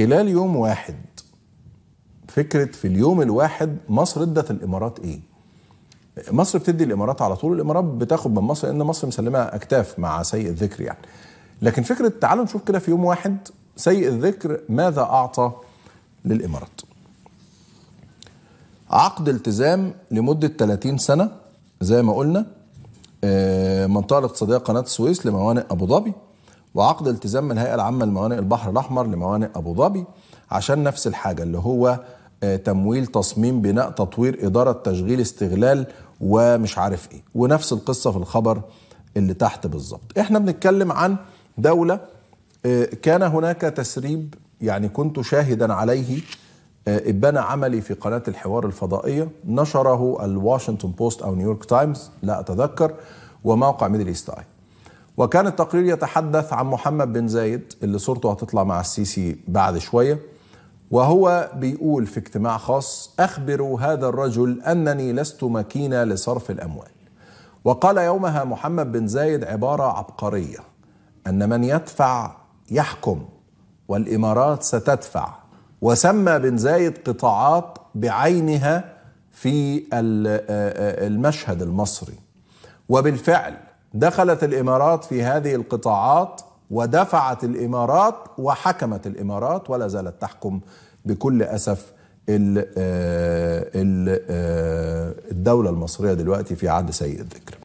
خلال يوم واحد فكرة في اليوم الواحد مصر ادت الامارات ايه مصر بتدي الامارات على طول الامارات بتاخد من مصر لان مصر مسلمة اكتاف مع سيء الذكر يعني لكن فكرة تعالوا نشوف كده في يوم واحد سيء الذكر ماذا اعطى للامارات عقد التزام لمدة 30 سنة زي ما قلنا آه، منطقة الاقتصادية قناة السويس لموانئ أبو ظبي وعقد التزام من الهيئه العامه لموانئ البحر الاحمر لموانئ ابو ظبي عشان نفس الحاجه اللي هو آه، تمويل تصميم بناء تطوير اداره تشغيل استغلال ومش عارف ايه ونفس القصه في الخبر اللي تحت بالظبط احنا بنتكلم عن دوله آه، كان هناك تسريب يعني كنت شاهدا عليه آه، ابان عملي في قناة الحوار الفضائية نشره الواشنطن بوست أو نيويورك تايمز لا أتذكر وموقع ميدل إيست آي وكان التقرير يتحدث عن محمد بن زايد اللي صورته هتطلع مع السيسي بعد شويه وهو بيقول في اجتماع خاص اخبروا هذا الرجل انني لست مكينه لصرف الاموال وقال يومها محمد بن زايد عباره عبقريه ان من يدفع يحكم والامارات ستدفع وسمى بن زايد قطاعات بعينها في المشهد المصري وبالفعل دخلت الامارات في هذه القطاعات ودفعت الامارات وحكمت الامارات ولا زالت تحكم بكل اسف آه، آه، الدوله المصريه دلوقتي في عهد سيء الذكر